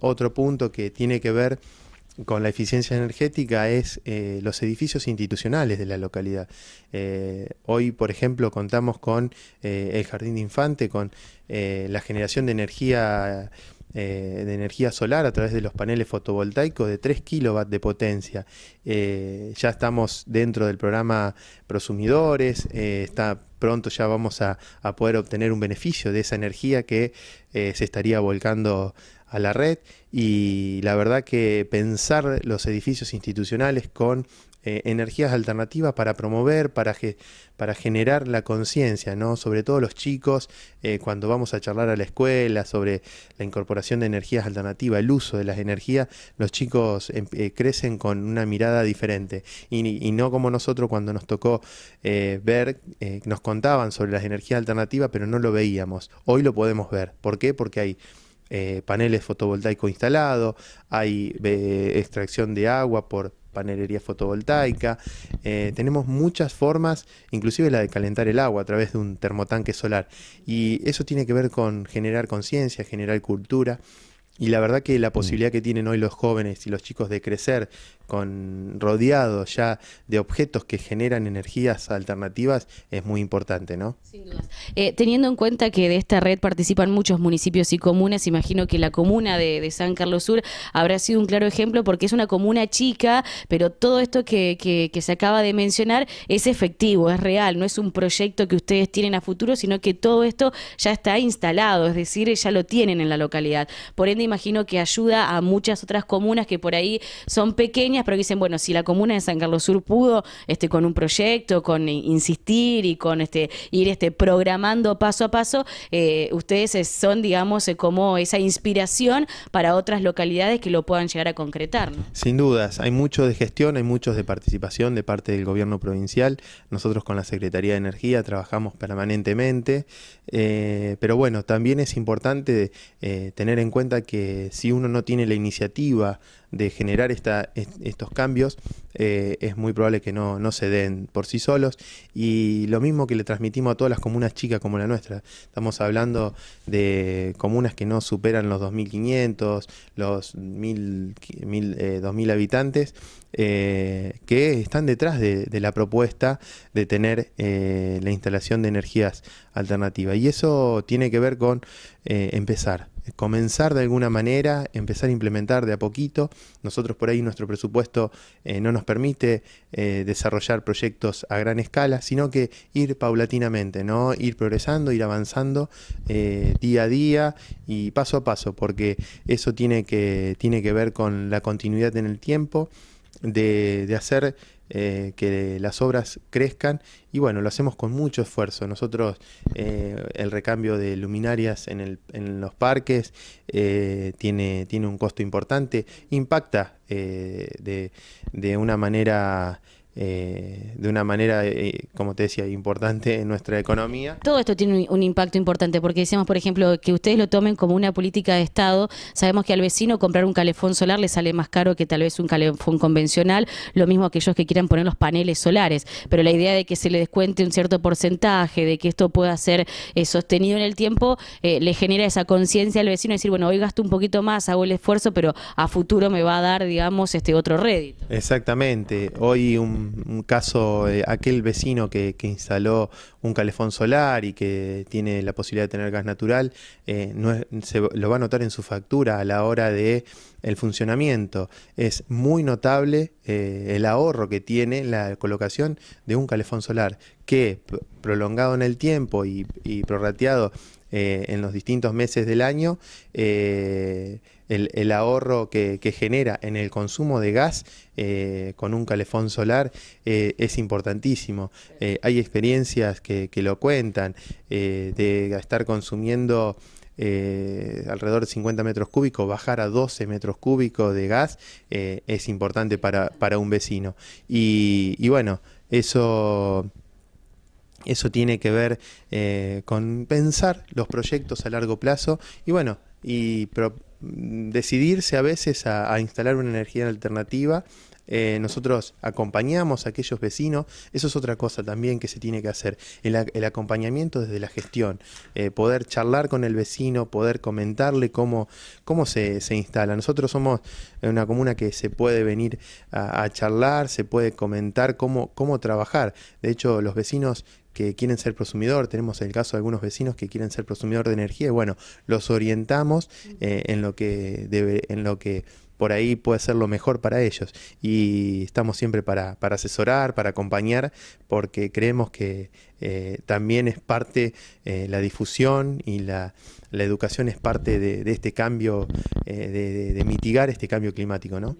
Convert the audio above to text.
Otro punto que tiene que ver con la eficiencia energética es eh, los edificios institucionales de la localidad. Eh, hoy, por ejemplo, contamos con eh, el Jardín de Infante, con la generación de energía, de energía solar a través de los paneles fotovoltaicos de 3 kilovatios de potencia. ya estamos dentro del programa Prosumidores, está pronto ya vamos a, poder obtener un beneficio de esa energía que eh, se estaría volcando a la red y la verdad que pensar los edificios institucionales con eh, energías alternativas para promover, para, para generar la conciencia, ¿no? sobre todo los chicos, eh, cuando vamos a charlar a la escuela sobre la incorporación de energías alternativas, el uso de las energías, los chicos em, crecen con una mirada diferente y, y, no como nosotros cuando nos tocó ver, nos contaban sobre las energías alternativas, pero no lo veíamos. Hoy lo podemos ver. ¿Por qué? Porque hay eh, paneles fotovoltaicos instalados, hay eh, extracción de agua por panelería fotovoltaica, eh, tenemos muchas formas, inclusive la de calentar el agua a través de un termotanque solar. Y eso tiene que ver con generar conciencia, generar cultura y la verdad que la mm. posibilidad que tienen hoy los jóvenes y los chicos de crecer con rodeados ya de objetos que generan energías alternativas es muy importante, ¿no? Sin eh, teniendo en cuenta que de esta red participan muchos municipios y comunas, imagino que la comuna de, San Carlos Sur habrá sido un claro ejemplo porque es una comuna chica, pero todo esto que, que se acaba de mencionar es efectivo, es real, no es un proyecto que ustedes tienen a futuro, sino que todo esto ya está instalado, es decir, ya lo tienen en la localidad. Por ende, imagino que ayuda a muchas otras comunas que por ahí son pequeñas, pero que dicen, bueno, si la comuna de San Carlos Sur pudo este, con un proyecto, con insistir y con este, ir este, programando paso a paso, eh, ustedes eh, son, digamos, eh, como esa inspiración para otras localidades que lo puedan llegar a concretar. Sin dudas, hay mucho de gestión, hay mucho de participación de parte del gobierno provincial. Nosotros con la Secretaría de Energía trabajamos permanentemente, pero bueno, también es importante tener en cuenta que eh, si uno no tiene la iniciativa de generar esta, estos cambios, eh, es muy probable que no, se den por sí solos. Y lo mismo que le transmitimos a todas las comunas chicas como la nuestra. Estamos hablando de comunas que no superan los 2.500, los 2.000 eh, habitantes, eh, que están detrás de, de, la propuesta de tener la instalación de energías alternativas. Y eso tiene que ver con empezar comenzar de alguna manera, empezar a implementar de a poquito nosotros por ahí nuestro presupuesto eh, no nos permite eh, desarrollar proyectos a gran escala, sino que ir paulatinamente, ¿no? ir progresando, ir avanzando eh, día a día y paso a paso, porque eso tiene que, tiene que ver con la continuidad en el tiempo, de, de hacer eh, que las obras crezcan y bueno, lo hacemos con mucho esfuerzo. Nosotros eh, el recambio de luminarias en, el, en los parques eh, tiene, tiene un costo importante, impacta de, de una manera eh, de una manera, eh, como te decía, importante en nuestra economía. Todo esto tiene un, impacto importante, porque decíamos, por ejemplo, que ustedes lo tomen como una política de Estado. Sabemos que al vecino comprar un calefón solar le sale más caro que tal vez un calefón convencional, lo mismo aquellos que quieran poner los paneles solares. Pero la idea de que se le descuente un cierto porcentaje, de que esto pueda ser eh, sostenido en el tiempo, eh, le genera esa conciencia al vecino, de decir, bueno, hoy gasto un poquito más, hago el esfuerzo, pero a futuro me va a dar, digamos, este otro rédito. Exactamente. Hoy un un, caso, eh, aquel vecino que, instaló un calefón solar y que tiene la posibilidad de tener gas natural, eh, no se, lo va a notar en su factura a la hora de el funcionamiento. Es muy notable eh, el ahorro que tiene la colocación de un calefón solar que prolongado en el tiempo y prorrateado eh, en los distintos meses del año, eh, el, ahorro que, genera en el consumo de gas eh, con un calefón solar es importantísimo. hay experiencias que, lo cuentan, de estar consumiendo... alrededor de 50 metros cúbicos, bajar a 12 metros cúbicos de gas es importante para, un vecino. y bueno, eso eso tiene que ver eh, con pensar los proyectos a largo plazo y bueno, y decidirse a veces a, instalar una energía alternativa. Eh, nosotros acompañamos a aquellos vecinos, eso es otra cosa también que se tiene que hacer, el, acompañamiento desde la gestión, eh, poder charlar con el vecino, poder comentarle cómo, se, instala. Nosotros somos una comuna que se puede venir a, charlar, se puede comentar cómo trabajar. De hecho, los vecinos que quieren ser prosumidor, tenemos el caso de algunos vecinos que quieren ser prosumidor de energía, y bueno, los orientamos eh, en, lo que debe, en lo que por ahí puede ser lo mejor para ellos. Y estamos siempre para, asesorar, para acompañar, porque creemos que eh, también es parte eh, la difusión y la, la, educación es parte de, este cambio, de, de, mitigar este cambio climático, ¿no?